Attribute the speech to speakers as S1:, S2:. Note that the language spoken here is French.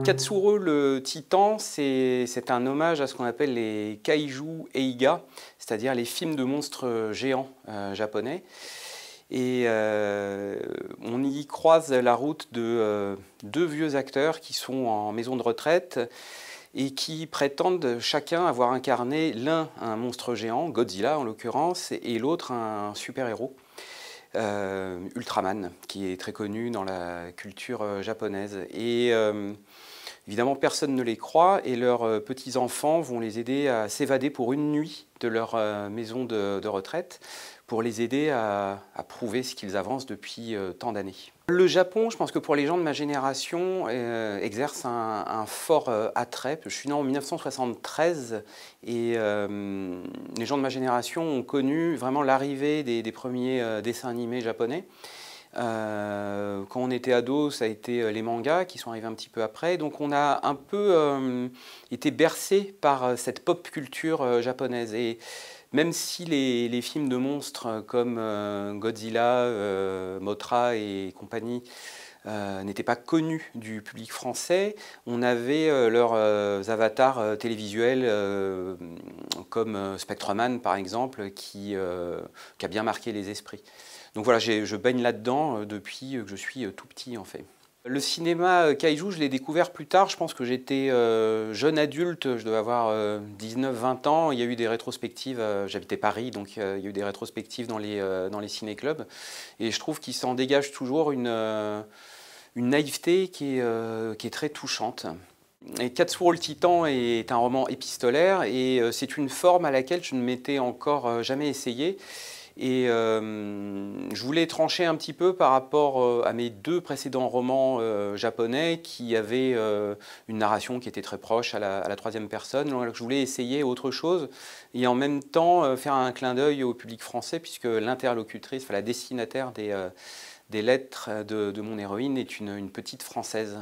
S1: Mm. Katsuro le titan, c'est un hommage à ce qu'on appelle les kaiju eiga, c'est-à-dire les films de monstres euh, géants euh, japonais. Et euh, on y croise la route de deux vieux acteurs qui sont en maison de retraite et qui prétendent chacun avoir incarné l'un un monstre géant, Godzilla en l'occurrence, et l'autre un super-héros. Euh, Ultraman, qui est très connu dans la culture euh, japonaise. Et euh, Évidemment, personne ne les croit et leurs euh, petits-enfants vont les aider à s'évader pour une nuit de leur euh, maison de, retraite pour les aider à, prouver ce qu'ils avancent depuis euh, tant d'années. Le Japon, je pense que pour les gens de ma génération, exerce un, fort attrait. Je suis né en 1973 et les gens de ma génération ont connu vraiment l'arrivée des premiers dessins animés japonais quand on était ado, ça a été euh, les mangas qui sont arrivés un petit peu après. Donc on a un peu euh, été bercé par euh, cette pop culture japonaise même si les, films de monstres euh, comme euh, Godzilla, euh, Mothra Motra et compagnie n'étaient pas connus du public français, on avait leurs avatars télévisuels comme Spectreman par exemple qui, qui, a bien marqué les esprits. Donc voilà, je baigne là-dedans depuis que je suis tout petit en fait. Le cinéma euh, Kaiju, je l'ai découvert plus tard. Je pense que j'étais euh, jeune adulte, je devais avoir 19-20 euh, ans. Il y a eu des rétrospectives, j'habitais Paris, donc il y a eu des rétrospectives dans les, dans les ciné-clubs. Et je trouve qu'il s'en dégage toujours une, naïveté qui est, qui est très touchante. Et Catsuo le Titan est un roman épistolaire et c'est une forme à laquelle je ne m'étais encore jamais essayé. Et euh, je voulais trancher un petit peu par rapport euh, à mes deux précédents romans euh, japonais qui avaient une narration qui était très proche à la, troisième personne. je voulais essayer autre chose et en même temps faire un clin d'œil au public français puisque l'interlocutrice, la destinataire des, lettres de, mon héroïne est une petite française.